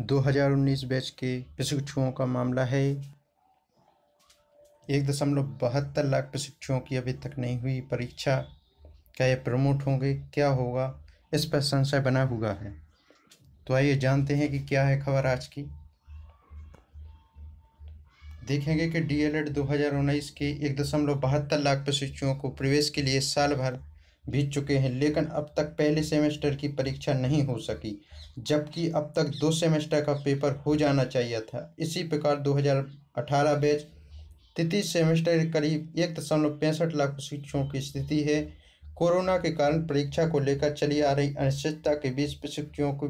2019 batch के प्रशिक्षुओं का मामला है एक दशमलव बहत्तर लाख प्रशिक्षुओं की अभी तक नहीं हुई परीक्षा क्या ये प्रमोट होंगे क्या होगा इस पर संशय बना हुआ है तो आइए जानते हैं कि क्या है खबर आज की देखेंगे कि डीएलएड 2019 के एक दशमलव बहत्तर लाख प्रशिक्षुओं को प्रवेश के लिए साल भर भी चुके हैं लेकिन अब तक पहले सेमेस्टर की परीक्षा नहीं हो सकी जबकि अब तक दो सेमेस्टर का पेपर हो जाना चाहिए था इसी प्रकार 2018 बैच तृतीय सेमेस्टर करीब एक दशमलव पैंसठ लाख शिक्षकों की स्थिति है कोरोना के कारण परीक्षा को लेकर चली आ रही अनिश्चितता के बीच प्रशिक्षुओं को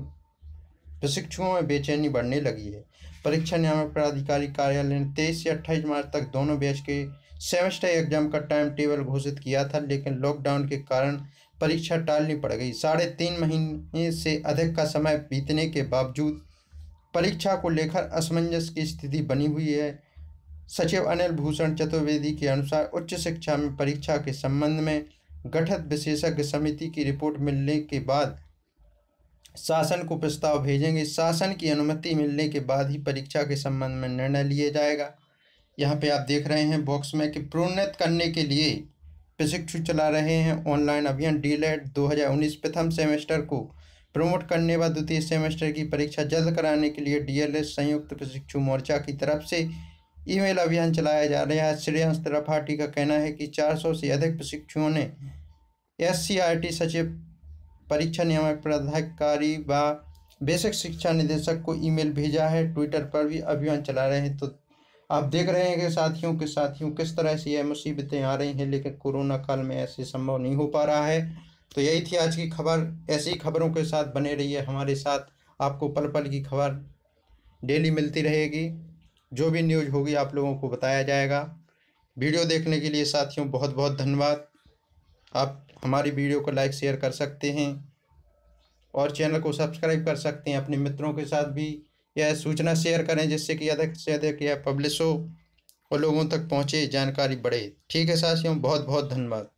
प्रशिक्षुओं में बेचैनी बढ़ने लगी है परीक्षा नियामक प्राधिकारी कार्यालय ने तेईस से अट्ठाईस मार्च तक दोनों बैच के सेमेस्टर एग्जाम का टाइम टेबल घोषित किया था लेकिन लॉकडाउन के कारण परीक्षा टालनी पड़ गई साढ़े तीन महीने से अधिक का समय बीतने के बावजूद परीक्षा को लेकर असमंजस की स्थिति बनी हुई है सचिव अनिल भूषण चतुर्वेदी के अनुसार उच्च शिक्षा में परीक्षा के संबंध में गठित विशेषज्ञ समिति की रिपोर्ट मिलने के बाद शासन को प्रस्ताव भेजेंगे शासन की अनुमति मिलने के बाद ही परीक्षा के संबंध में निर्णय लिया जाएगा यहाँ पे आप देख रहे हैं बॉक्स में कि प्रोन्नत करने के लिए प्रशिक्षु चला रहे हैं ऑनलाइन अभियान डी लेट e दो प्रथम सेमेस्टर को प्रमोट करने व द्वितीय सेमेस्टर की परीक्षा जल्द कराने के लिए डीएलएस e संयुक्त प्रशिक्षु मोर्चा की तरफ से ईमेल अभियान चलाया जा रहा है श्रेयांश त्रिपाठी का कहना है कि 400 से अधिक प्रशिक्षुओं ने एस सचिव परीक्षा नियामक प्राधिकारी व बेसिक शिक्षा निदेशक को ईमेल भेजा है ट्विटर पर भी अभियान चला रहे हैं तो आप देख रहे हैं कि साथियों के साथियों किस तरह से यह मुसीबतें आ रही हैं लेकिन कोरोना काल में ऐसे संभव नहीं हो पा रहा है तो यही थी आज की खबर ऐसी खबरों के साथ बने रहिए हमारे साथ आपको पल पल की खबर डेली मिलती रहेगी जो भी न्यूज़ होगी आप लोगों को बताया जाएगा वीडियो देखने के लिए साथियों बहुत बहुत धन्यवाद आप हमारी वीडियो को लाइक शेयर कर सकते हैं और चैनल को सब्सक्राइब कर सकते हैं अपने मित्रों के साथ भी या सूचना शेयर करें जिससे कि अधिक से अधिक यह पब्लिश हो और लोगों तक पहुँचे जानकारी बढ़े ठीक है साथियों बहुत बहुत धन्यवाद